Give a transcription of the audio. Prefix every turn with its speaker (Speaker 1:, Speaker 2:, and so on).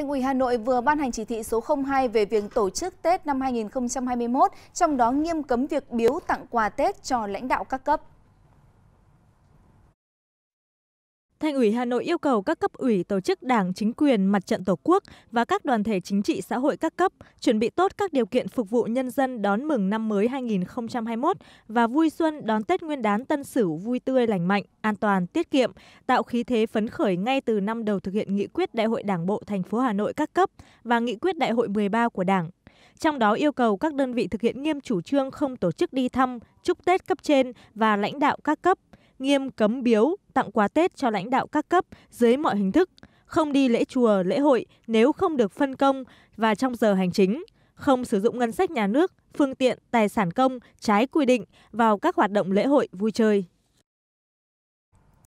Speaker 1: Thành ủy Hà Nội vừa ban hành chỉ thị số 02 về việc tổ chức Tết năm 2021, trong đó nghiêm cấm việc biếu tặng quà Tết cho lãnh đạo các cấp.
Speaker 2: thành ủy Hà Nội yêu cầu các cấp ủy tổ chức đảng, chính quyền, mặt trận tổ quốc và các đoàn thể chính trị xã hội các cấp chuẩn bị tốt các điều kiện phục vụ nhân dân đón mừng năm mới 2021 và vui xuân đón Tết Nguyên đán Tân Sửu vui tươi lành mạnh, an toàn, tiết kiệm, tạo khí thế phấn khởi ngay từ năm đầu thực hiện nghị quyết Đại hội Đảng bộ thành phố Hà Nội các cấp và nghị quyết Đại hội 13 của Đảng trong đó yêu cầu các đơn vị thực hiện nghiêm chủ trương không tổ chức đi thăm, chúc Tết cấp trên và lãnh đạo các cấp nghiêm cấm biếu tặng quà Tết cho lãnh đạo các cấp dưới mọi hình thức, không đi lễ chùa, lễ hội nếu không được phân công và trong giờ hành chính, không sử dụng ngân sách nhà nước, phương tiện, tài sản công trái quy định vào các hoạt động lễ hội vui chơi.